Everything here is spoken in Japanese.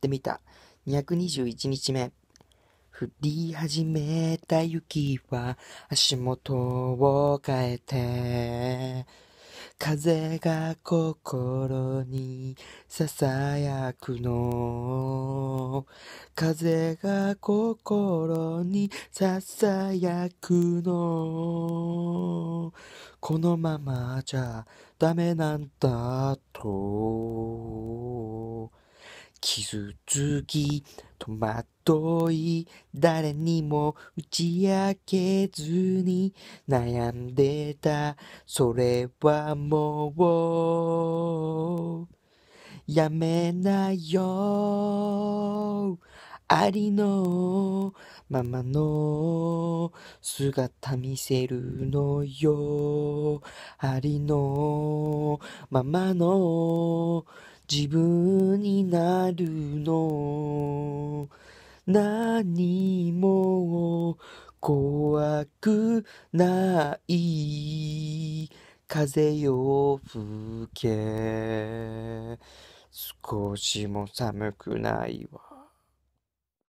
ってみた。221日目。降り始めた雪は足元を変えて、風が心に囁くの。風が心に囁くの。このままじゃダメなんだと。傷つき戸惑い誰にも打ち明けずに悩んでたそれはもうやめなよありのままの姿見せるのよありのままの自分になるの何も怖くない風よ吹け少しも寒くないわ